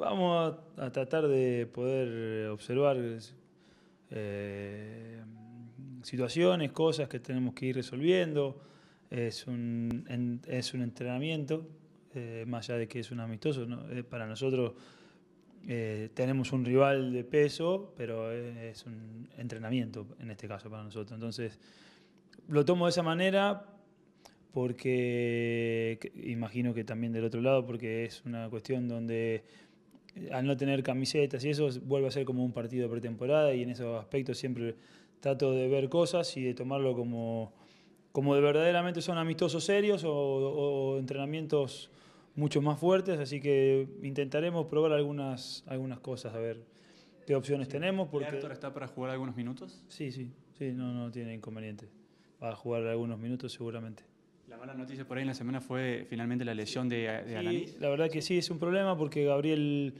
Vamos a, tratar de poder observar eh, situaciones, cosas que tenemos que ir resolviendo. Es un, es un entrenamiento, eh, más allá de que es un amistoso. Eh, para nosotros tenemos un rival de peso, pero es un entrenamiento en este caso para nosotros. Entonces, lo tomo de esa manera porque imagino que también del otro lado, porque es una cuestión donde al no tener camisetas y eso, vuelve a ser como un partido de pretemporada y en esos aspectos siempre trato de ver cosas y de tomarlo como, como de verdaderamente son amistosos serios o, entrenamientos mucho más fuertes, así que intentaremos probar algunas, algunas cosas, a ver qué opciones tenemos. Porque... ¿Héctor está para jugar algunos minutos? Sí, sí, sí, no, no tiene inconveniente. Va a jugar algunos minutos seguramente. La mala noticia por ahí en la semana fue finalmente la lesión de, de Alanis. Sí, la verdad que sí, es un problema porque Gabriel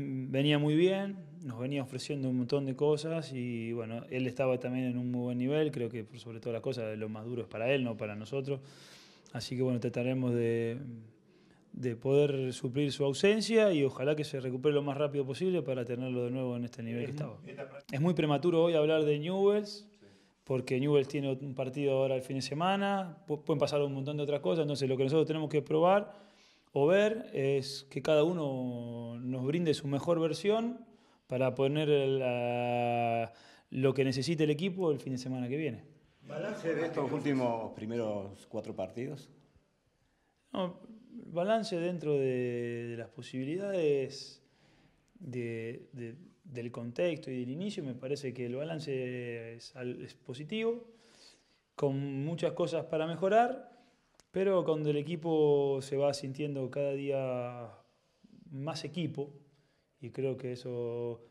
venía muy bien, nos venía ofreciendo un montón de cosas y bueno, él estaba también en un muy buen nivel, creo que sobre todo las cosas lo más duro es para él, no para nosotros. Así que bueno, trataremos de, de poder suplir su ausencia y ojalá que se recupere lo más rápido posible para tenerlo de nuevo en este nivel que estaba. Es muy prematuro hoy hablar de Newells, porque Newell's tiene un partido ahora el fin de semana, pueden pasar un montón de otras cosas, entonces lo que nosotros tenemos que probar o ver es que cada uno nos brinde su mejor versión para poner lo que necesite el equipo el fin de semana que viene. ¿Balance de estos últimos primeros cuatro partidos? No, balance dentro de, de las posibilidades de, del contexto y del inicio, me parece que el balance es, positivo, con muchas cosas para mejorar, pero cuando el equipo se va sintiendo cada día más equipo, y creo que eso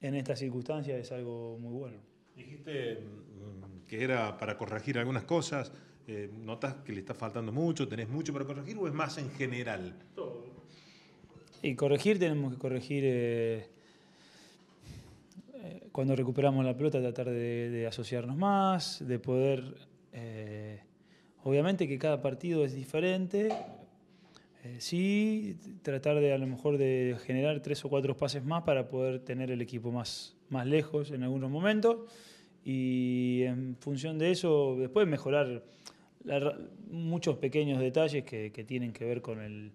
en estas circunstancias es algo muy bueno. Dijiste mm, que era para corregir algunas cosas, eh, notas que le está faltando mucho, tenés mucho para corregir o es más en general? Todo y corregir, tenemos que corregir eh, eh, cuando recuperamos la pelota, tratar de, asociarnos más, de poder... Eh, obviamente que cada partido es diferente. sí, tratar de a lo mejor de generar tres o cuatro pases más para poder tener el equipo más, más lejos en algunos momentos. Y en función de eso, después mejorar muchos pequeños detalles que tienen que ver con el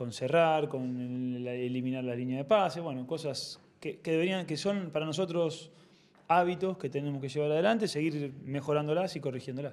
con cerrar, con eliminar la línea de pase, bueno, cosas que, deberían, que son para nosotros hábitos que tenemos que llevar adelante, seguir mejorándolas y corrigiéndolas.